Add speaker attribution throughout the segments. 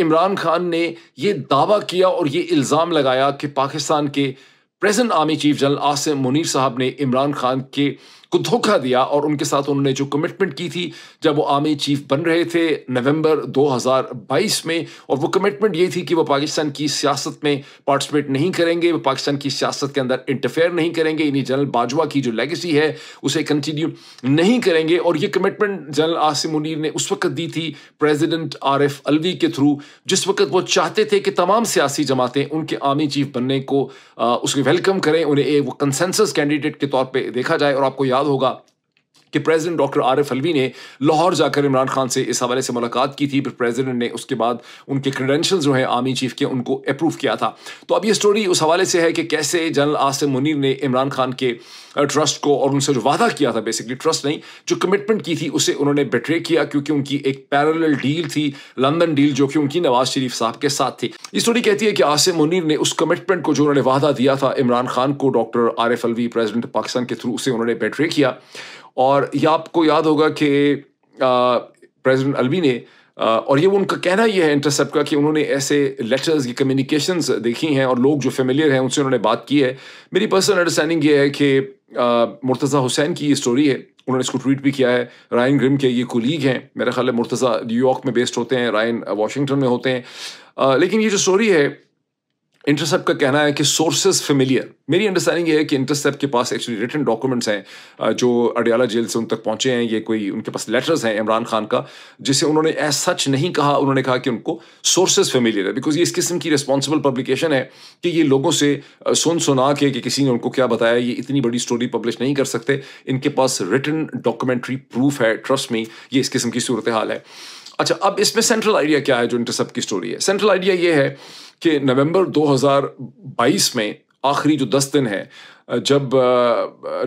Speaker 1: इमरान खान ने ये दावा किया और ये इल्ज़ाम लगाया कि पाकिस्तान के present army chief general Asim Munir साहब ने इमरान खान के को धोखा दिया और उनके साथ उन्होंने जो कमिटमेंट की थी जब वो आर्मी चीफ बन रहे थे नवंबर 2022 में और वो कमिटमेंट ये थी कि वो पाकिस्तान की सियासत में पार्टिसिपेट नहीं करेंगे वो पाकिस्तान की सियासत के अंदर इंटरफेयर नहीं करेंगे इन्हीं जनरल बाजवा की जो लेगेसी है उसे कंटिन्यू नहीं करेंगे और ये कमिटमेंट जनरल आसिम मुनीर ने उस वक्त दी थी प्रेजिडेंट आर एफ अलवी के थ्रू जिस वक्त वो चाहते थे कि तमाम सियासी जमातें उनके आर्मी चीफ बनने को उसके वेलकम करें उन्हें एक कंसेंसस कैंडिडेट के तौर पर देखा जाए और आपको याद होगा कि प्रेसिडेंट डॉक्टर आरिफ अलवी ने लाहौर जाकर इमरान खान से इस हवाले से मुलाकात की थी फिर प्रेसिडेंट ने उसके बाद उनके क्रेडेंशियल जो हैं आर्मी चीफ के उनको अप्रूव किया था तो अब ये स्टोरी उस हवाले से है कि कैसे जनरल आसिम मुनीर ने इमरान खान के ट्रस्ट को और उनसे जो वादा किया था बेसिकली ट्रस्ट नहीं जो कमिटमेंट की थी उसे उन्होंने बेट्रे किया क्योंकि उनकी एक पैरल डील थी लंदन डील जो कि उनकी नवाज शरीफ साहब के साथ थी ये स्टोरी कहती है कि आसिम मुनीर ने उस कमिटमेंट को जो उन्होंने वादा दिया था इमरान खान को डॉक्टर आरिफ अलवी प्रेजिडेंट पाकिस्तान के थ्रू उसे उन्होंने बेट्रे किया और यह आपको याद होगा कि प्रेसिडेंट अलवी ने और ये उनका कहना ये है इंटरसेप्ट का कि उन्होंने ऐसे लेटर्स की कम्युनिकेशंस देखी हैं और लोग जो फेमिलियर हैं उनसे उन्होंने बात की है मेरी पर्सनल अंडरस्टैंडिंग ये है कि मुर्तज़ा हुसैन की ये स्टोरी है उन्होंने इसको ट्वीट भी किया है रायन ग्रिम के ये कोलीग हैं मेरा ख्याल है मुर्तज़ा न्यूयॉर्क में बेस्ड होते हैं रायन वाशिंगटन में होते हैं लेकिन ये जो स्टोरी है इंटरसेप्ट का कहना है कि सोर्सेज फेमिलियर मेरी अंडरस्टैंडिंग ये है कि इंटरसेप्ट के पास एक्चुअली रिटर्न डॉक्यूमेंट्स हैं जो अडियाला जेल से उन तक पहुंचे हैं ये कोई उनके पास लेटर्स हैं इमरान खान का जिसे उन्होंने एज सच नहीं कहा उन्होंने कहा कि उनको सोर्सेज फेमिलियर है बिकॉज ये इस किस्म की रिस्पॉन्सिबल पब्लिकेशन है कि ये लोगों से सुन सुना के कि किसी ने उनको क्या बताया ये इतनी बड़ी स्टोरी पब्लिश नहीं कर सकते इनके पास रिटर्न डॉक्यूमेंट्री प्रूफ है ट्रस्ट में ये इस किस्म की सूरत हाल है अच्छा अब इसमें सेंट्रल आइडिया क्या है जो इंटरसेप्ट की स्टोरी है सेंट्रल आइडिया ये है कि नवंबर 2022 में आखिरी जो दस दिन है जब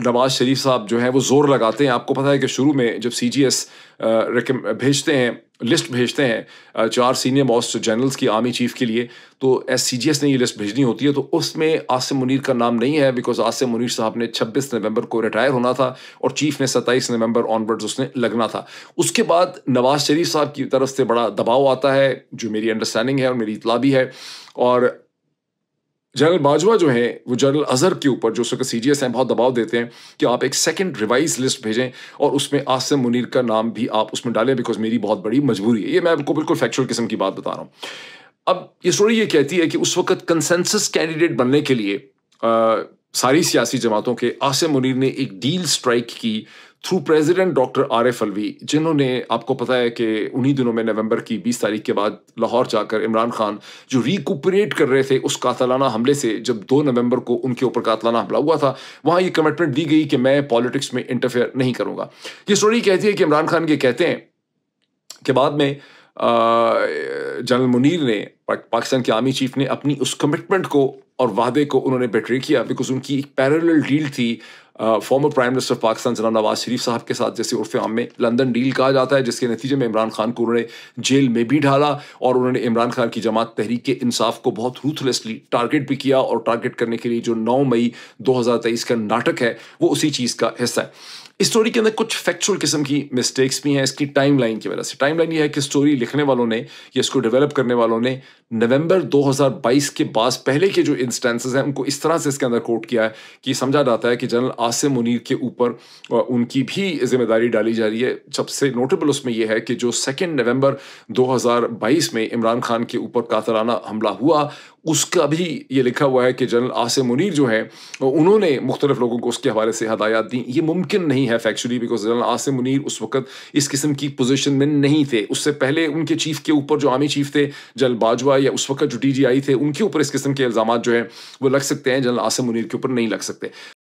Speaker 1: नवाज शरीफ साहब जो है वो ज़ोर लगाते हैं आपको पता है कि शुरू में जब सी जी एस भेजते हैं लिस्ट भेजते हैं चार सीनियर मोस्ट जनरल्स की आर्मी चीफ के लिए तो एस सी जी एस ने ये लिस्ट भेजनी होती है तो उसमें आसिम मुनीर का नाम नहीं है बिकॉज आसिम मुनीर साहब ने 26 नवंबर को रिटायर होना था और चीफ ने 27 नवंबर ऑनवर्ड्स उसने लगना था उसके बाद नवाज शरीफ साहब की तरफ से बड़ा दबाव आता है जो मेरी अंडरस्टैंडिंग है और मेरी इतला भी है और जनरल बाजवा जो है वो जनरल अजहर के ऊपर जो उसके सी जी एस हैं बहुत दबाव देते हैं कि आप एक सेकंड रिवाइज लिस्ट भेजें और उसमें आसिम मुनीर का नाम भी आप उसमें डालें बिकॉज मेरी बहुत बड़ी मजबूरी है ये मैं आपको बिल्कुल फैक्चुअल किस्म की बात बता रहा हूँ अब ये स्टोरी ये कहती है कि उस वक्त कंसेंसस कैंडिडेट बनने के लिए आ, सारी सियासी जमातों के आसिम मुनीर ने एक डील स्ट्राइक की through president doctor Arif Alvi जिन्होंने आपको पता है कि उन्हीं दिनों में नवंबर की 20 तारीख के बाद लाहौर जाकर इमरान खान जो रिकुपरेट कर रहे थे उस कातलाना हमले से जब 2 नवंबर को उनके ऊपर कातलाना हमला हुआ था वहाँ ये कमिटमेंट दी गई कि मैं पॉलिटिक्स में इंटरफेयर नहीं करूँगा ये स्टोरी कहती है कि इमरान खान ये कहते हैं कि बाद में जनरल मुनीर ने पाकिस्तान के आर्मी चीफ ने अपनी उस कमिटमेंट को और वादे को उन्होंने बेट्रे किया बिकॉज उनकी एक पैरल डील थी former prime minister of Pakistan जना नवाज शरीफ साहब के साथ जैसे उर्फ आम में लंदन डील कहा जाता है जिसके नतीजे में इमरान खान को उन्होंने जेल में भी ढाला और उन्होंने इमरान खान की जमात तहरीक इंसाफ को बहुत रूथलेसली टारगेट भी किया और टारगेट करने के लिए जो नौ मई दो का नाटक है वो उसी चीज़ का हिस्सा है इस स्टोरी के अंदर कुछ फैक्चुअल किस्म की मिस्टेक्स भी हैं इसकी टाइमलाइन की वजह से टाइमलाइन ये है कि स्टोरी लिखने वालों ने या इसको डेवलप करने वालों ने नवंबर 2022 के बाद पहले के जो इंस्टेंसेस हैं उनको इस तरह से इसके अंदर कोट किया है कि समझा जाता है कि जनरल आसिम मुनीर के ऊपर उनकी भी जिम्मेदारी डाली जा रही है सबसे नोटेबल उसमें यह है कि जो सेकेंड नवंबर 2022 में इमरान खान के ऊपर कातराना हमला हुआ उसका भी ये लिखा हुआ है कि जनरल आसिम मुनीर जो है उन्होंने मुख्तलिफ लोगों को उसके हवाले से हदायत दी ये मुमकिन नहीं है factually because general Asim Munir उस वक्त इस किस्म की पोजिशन में नहीं थे उससे पहले उनके चीफ के ऊपर जो आर्मी चीफ थे जनरल बाजवा या उस वक्त जो डी जी आई थे उनके ऊपर इस किस्म के इल्ज़ाम जो है वो लग सकते हैं जनरल आसिम मुनीर के ऊपर नहीं लग सकते